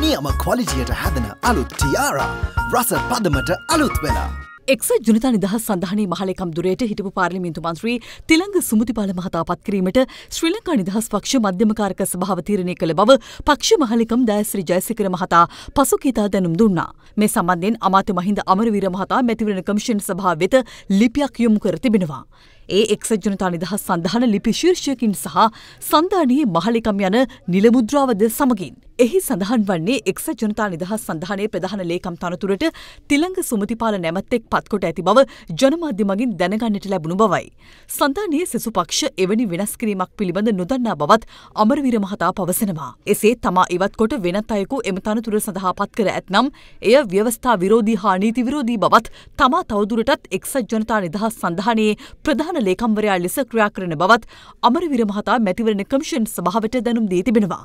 නියම කොලිජියට හැදෙන අලුත් ටියාරා රස පදමට අලුත් වෙලා. එක්සත් ජනතා නිදහස් සඳහනේ මහලකම් දුරයට හිටපු පාර්ලිමේන්තු මන්ත්‍රී තිලංග සුමුතිපාල මහතා පත් කිරීමට ශ්‍රී ලංකා නිදහස් පක්ෂ මධ්‍යමකාරක සභාව තීරණය කළ බව පක්ෂ මහලකම් දයශ්‍රී ජයසිකර මහතා පසුකීතා දැනුම් දුන්නා. මේ සම්බන්ධයෙන් අමාත්‍ය මහින්ද අමරවීර මහතා මැතිවරණ කමිෂන් සභාව වෙත ලිපියක් යොමු කර තිබෙනවා. ඒ එක්සත් ජනතා නිදහස් සඳහන ලිපි ශීර්ෂයකින් සහ සන්ධානයේ මහලකම් යන නිලමුද්‍රාවද සමගින් එහි සඳහන් වන්නේ එක්සත් ජනතා නිදහස් සඳහනයේ ප්‍රධාන ලේකම් තනතුරට තිලංග සුමතිපාල නැමැත්තෙක් පත්කොට ඇති බව ජනමාධ්‍ය මගින් දැනගන්නට ලැබුණු බවයි. සන්ධානයේ සෙසු පක්ෂ එවැනි වෙනස් කිරීමක් පිළිබඳ නොදන්නා බවත් අමරවීර මහතා පවසනවා. එසේ තමා ඉවත් කොට වෙනත් අයෙකු එම තනතුර සඳහා පත් කර ඇත්නම් එය ව්‍යවස්ථා විරෝධී හා නීති විරෝධී බවත් තමා තවදුරටත් එක්සත් ජනතා නිදහස් සඳහනයේ ප්‍රධාන ලේකම්වරයා ලෙස ක්‍රියා කරන බවත් අමරවීර මහතා මැතිවරණ කමිෂන් සභාවට දැනුම් දී තිබෙනවා.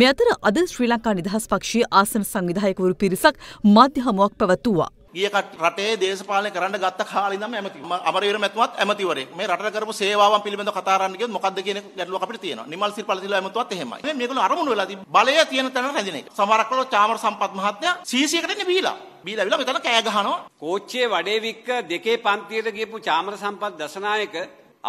මේ අතර අද ශ්‍රී ලංකා නිදහස් පක්ෂයේ ආසන සංවිධායකවරු පිරිසක් මාධ්‍ය හමුවක් පැවැත්වුවා. ගිය රටේ දේශපාලනය කරන්න ගත්ත කාලේ ඉඳන්ම ඇමති අමරවීර මැතිතුමත් ඇමතිවරයෙක් මේ රටට කරපු සේවාවන් පිළිබඳව කතා කරන්න ගියොත් මොකද්ද කියන ගැටලුවක් අපිට තියෙනවා නිමල් සිල් පළතිලා ඇමතුමත් එහෙමයි මේ මේගොල්ලෝ අරමුණු වෙලා තිබ්බ බලය තියෙන තැන රැඳෙන එක සමහරක් වල චාමර සම්පත් මහත්මයා සීසීකට ඉන්නේ බීලා බීලා විලා මෙතන කෑ ගහනවා කෝච්චියේ වඩේ වික්ක දෙකේ පන්තියට ගියපු චාමර සම්පත් දසනායක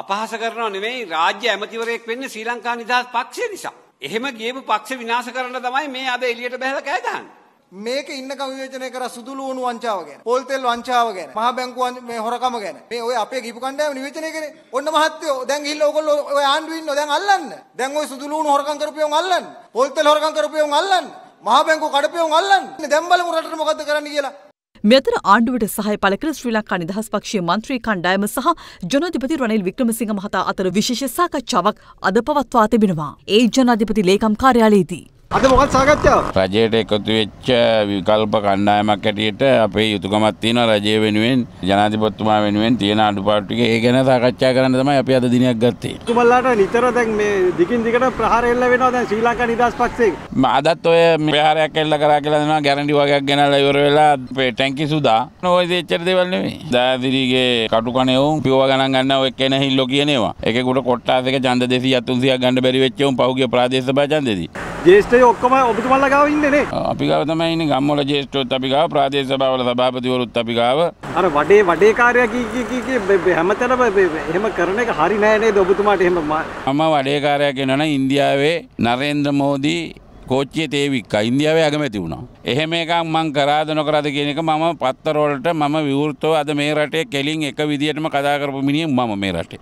අපහාස කරනව නෙමෙයි රාජ්‍ය ඇමතිවරයෙක් වෙන්නේ ශ්‍රී ලංකා නිදහස් පක්ෂය නිසා එහෙම ගියපු පක්ෂ විනාශ කරන්න තමයි මේ අද එළියට බහැලා කෑ ගහන්නේ. මේක ඉන්නකම විවේචනය කර සුදුළු වුණු වංචාව ගැන, පොල් තෙල් වංචාව ගැන, මහ බැංකු මේ හොරකම ගැන. මේ ඔය අපේ ගිහපු කණ්ඩායම නිවේචනය කරේ. ඔන්න මහත්තයෝ දැන් ගිහිල්ලා ඔයගොල්ලෝ ඔය ආණ්ඩුවේ ඉන්නවා දැන් අල්ලන්න. දැන් ඔය සුදුළු වුණු හොරකම් කරපියෝන් අල්ලන්න. පොල් තෙල් හොරකම් කරපියෝන් අල්ලන්න. මහ බැංකු කඩපියෝන් අල්ලන්න. දැන් බලමු රටට මොකද්ද කරන්න කියලා. මෙතන ආණ්ඩුවට සහය පළ කළ ශ්‍රී ලංකා නිදහස් පක්ෂයේ මන්ත්‍රී කණ්ඩායම සහ ජනාධිපති රනිල් වික්‍රමසිංහ මහතා අතර විශේෂ සාකච්ඡාවක් අද පවත්වා තිබෙනවා. ඒ ජනාධිපති ලේකම් කාර්යාලයේදී අද මොකක් සාකච්ඡාව රජයට එකතු වෙච්ච විකල්ප කණ්ඩායමක් ඇටියට අපේ යුතුකමක් තියෙනවා රජය වෙනුවෙන් ජනාධිපතිතුමා වෙනුවෙන් තියෙන අඩුපාඩු ටික ඒ ගැන සාකච්ඡා කරන්න තමයි අපි අද දිනයක් ගත්තේ. තුමල්ලාට නිතර දැන් මේ දිගින් දිගට ප්‍රහාර එල්ල වෙනවා දැන් ශ්‍රී ලංකා නිදහස් පක්ෂයේ. අදත් ඔය ප්‍රහාරයක් එල්ල කරා කියලා දෙනවා ගැරන්ටි වගේක් ගෙනල්ලා ඉවර වෙලා ටැංකි සුදා. ඔය දෙච්චර දේවල් නෙමෙයි. දයාදිරිගේ කටු කණේ උන් පියව ගණන් ගන්න ඔය කෙන හිල්ලෝ කියන ඒවා. එකෙකුට කොට්ටාස් එක ඡන්ද 200 300ක් ගන්න බැරි වෙච්ච උන් පහුගිය ප්‍රාදේශ සභා ඡන්දෙදී. ජේෂ්ඨය ඔක්කොම ඔබතුමල් ලගාව ඉන්නනේ අපි ගාව තමයි ඉන්නේ ගම්වල ජේෂ්ඨයොත් අපි ගාව ප්‍රාදේශ සභාවල සභාපතිවරුත් අපි ගාව අර වඩේ වඩේ කාර්යය කී කී කී හැමතැනම එහෙම කරන එක හරි නෑ නේද ඔබතුමාට එහෙම මම වඩේ කාර්යය කියනවා ඉන්දියාවේ නරේන්ද්‍ර මෝදී කෝච්චිය තේවික්ක ඉන්දියාවේ අගමැති වුණා. එහෙම එකක් මං කරාද නොකරාද කියන එක මම පත්තරවලට මම විවෘතව අද මේ රටේ කෙලින් එක විදියටම කතා කරපු මිනිහ මම මේ රටේ.